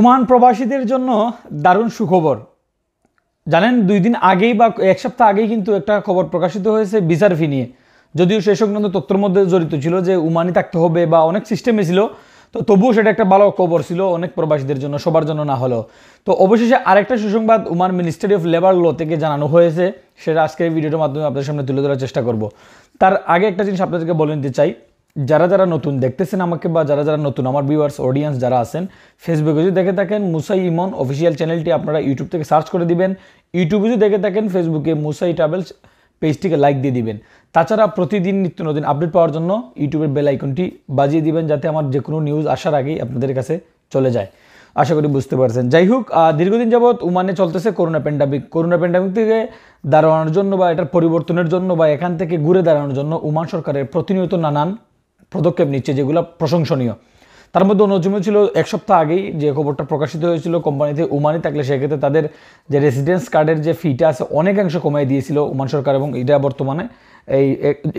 Oman প্রবাসীদের জন্য দারুণ সুখবর জানেন দুই দিন আগেই বা এক সপ্তাহ আগেই কিন্তু একটা খবর প্রকাশিত হয়েছে বিচার ফি নিয়ে যদিও সেই সংক্রান্ত তথ্যের মধ্যে জড়িত ছিল যে উমানি থাকতে হবে বা অনেক সিস্টেমে ছিল তো তবুও সেটা একটা ভালো খবর ছিল অনেক প্রবাসীদের জন্য সবার জন্য না হলেও তো অবশেষে আরেকটা সুসংবাদ Oman ministry of labour law থেকে জানানো হয়েছে সেটা আজকে ভিডিওটার মাধ্যমে আপনাদের সামনে তুলে ধরার চেষ্টা করব তার আগে একটা জিনিস আপনাদেরকে বলে নিতে চাই যারা যারা নতুন দেখতেছেন আমাকে বা যারা যারা নতুন আমার ভিউয়ার্স অডিয়েন্স যারা আছেন ফেসবুকে যদি দেখে থাকেন মুসাই ইমন অফিসিয়াল চ্যানেলটি আপনারা ইউটিউব থেকে সার্চ করে দিবেন ইউটিউবে যদি দেখে থাকেন ফেসবুকে মুসাই ট্রাভেলস পেজটিকে লাইক দিয়ে দিবেন তাছাড়া প্রতিদিন নিত্য নতুন আপডেট পাওয়ার জন্য ইউটিউবের বেল আইকনটি বাজিয়ে দিবেন যাতে আমার যে কোনো নিউজ আসার আগেই আপনাদের কাছে চলে যায় আশা করি বুঝতে পারছেন যাই হোক দীর্ঘদিন যাবৎ উমানে চলতেছে করোনা প্যান্ডামিক করোনা প্যান্ডামিক থেকে দাঁড়ানোর জন্য বা এটার পরিবর্তনের জন্য বা এখান থেকে ঘুরে দাঁড়ানোর জন্য উমান সরকারের প্রতিনিয়ত নানান পদক্ষেপ নিচ্ছে যেগুলো প্রশংসনীয় তার মধ্যে অন্যতম ছিল এক সপ্তাহ আগেই যে খবরটা প্রকাশিত হয়েছিল কোম্পানিতে উমানি থাকলে সেক্ষেত্রে তাদের যে রেসিডেন্স কার্ডের যে ফিটা আছে অনেকাংশ কমাই দিয়েছিল উমান সরকার এবং এটা বর্তমানে এই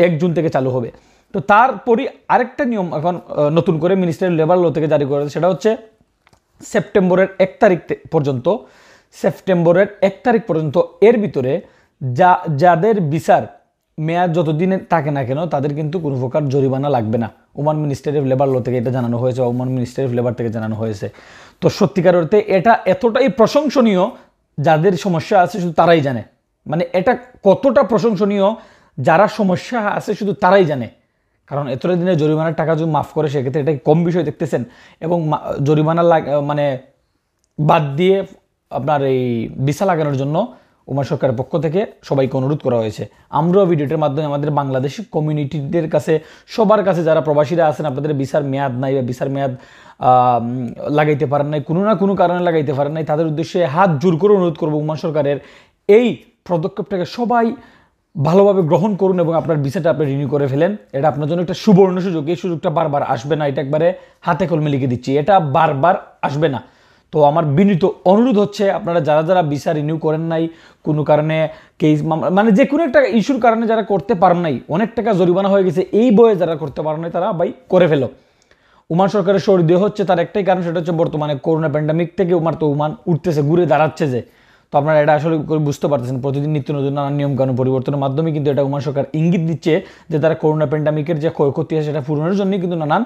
এক জুন থেকে চালু হবে তো তারপরই আরেকটা নিয়ম এখন নতুন করে মিনিস্টারি লেবার ল থেকে জারি করেছে সেটা হচ্ছে সেপ্টেম্বরের এক তারিখ পর্যন্ত সেপ্টেম্বরের এক তারিখ পর্যন্ত এর ভিতরে যা যাদের বিচার মেয়াদ যতদিনে থাকে না কেন তাদের কিন্তু কোনো প্রকার জরিমানা লাগবে না Oman ministry of labour law থেকে এটা জানানো হয়েছে ওমান মিনিস্ট্রি অফ লেবার থেকে জানানো হয়েছে তো সত্যিকার অর্থে এটা এতটাই প্রশংসনীয় যাদের সমস্যা আছে শুধু তারাই জানে মানে এটা কতটা প্রশংসনীয় যারা সমস্যা আছে শুধু তারাই জানে কারণ এতটা দিনে জরিমানার টাকা যদি মাফ করে সেক্ষেত্রে এটা কম বিষয় দেখতেছেন এবং জরিমানা মানে বাদ দিয়ে আপনার এই ভিসা লাগানোর জন্য উমা সরকারের পক্ষ থেকে সবাইকে অনুরোধ করা হয়েছে আমরাও ভিডিওটির মাধ্যমে আমাদের বাংলাদেশি কমিউনিটিদের কাছে সবার কাছে যারা প্রবাসীরা আছেন আপনাদের বিচার মেয়াদ নাই বা বিচার মেয়াদ লাগাইতে পারেন নাই কোনো না কোনো কারণে লাগাইতে পারেন নাই তাদের উদ্দেশ্যে হাত জোর করে অনুরোধ করবো উমা সরকারের এই পদক্ষেপটাকে সবাই ভালোভাবে গ্রহণ করুন এবং আপনার ভিসাটা আপনি রিনিউ করে ফেলেন এটা আপনার জন্য একটা সুবর্ণ সুযোগ এই সুযোগটা বারবার আসবে না এটা একবারে হাতে কলমে লিখে দিচ্ছি এটা বারবার আসবে না তো আমার বিনীত অনুরোধ হচ্ছে আপনারা যারা যারা ভিসা রিনিউ করেন নাই কোনো কারণে কেস মানে যে কোনো একটা ইস্যুর কারণে যারা করতে পারেন নাই অনেক টাকা জরিমানা হয়ে গেছে এই বয়ে যারা করতে পারেন নাই তারা ভাই করে ফেলো উমান সরকারের দেহ হচ্ছে তার একটাই কারণ সেটা হচ্ছে বর্তমানে করোনা প্যান্ডামিক থেকে উমার তো উমান উঠতেছে ঘুরে দাঁড়াচ্ছে যে তো আপনারা এটা আসলে বুঝতে পারতেছেন প্রতিদিন নিত্য নতুন নানান নিয়মকানুন পরিবর্তনের মাধ্যমে কিন্তু এটা উমান সরকার ইঙ্গিত দিচ্ছে যে তারা করোনা প্যান্ডামিকের যে ক্ষয়ক্ষতি আছে সেটা পূরণের জন্যই কিন্তু নানান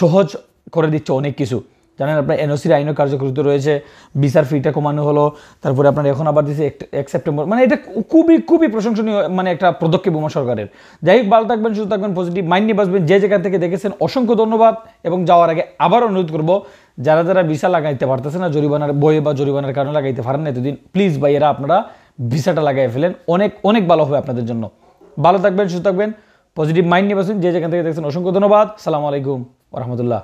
সহজ করে দিচ্ছে অনেক কিছু জানেন আপনার এনওসির আইনও কার্যকরিত রয়েছে বিচার ফিটা কমানো হলো তারপরে আপনার এখন আবার দিচ্ছে এক সেপ্টেম্বর মানে এটা খুবই খুবই প্রশংসনীয় মানে একটা পদক্ষেপ উমা সরকারের যাই হোক ভালো থাকবেন সুস্থ থাকবেন পজিটিভ মাইন্ড নিয়ে বাসবেন যে জায়গা থেকে দেখেছেন অসংখ্য ধন্যবাদ এবং যাওয়ার আগে আবার অনুরোধ করব যারা যারা ভিসা লাগাইতে পারতেছে না জরিমানার বইয়ে বা জরিমানার কারণে লাগাইতে পারেন না এতদিন প্লিজ ভাইয়েরা আপনারা ভিসাটা লাগাই ফেলেন অনেক অনেক ভালো হবে আপনাদের জন্য ভালো থাকবেন সুস্থ থাকবেন পজিটিভ মাইন্ড নিয়ে বাসবেন যে জায়গা থেকে দেখছেন অসংখ্য ধন্যবাদ সালামু আলাইকুম রহমতুল্লাহ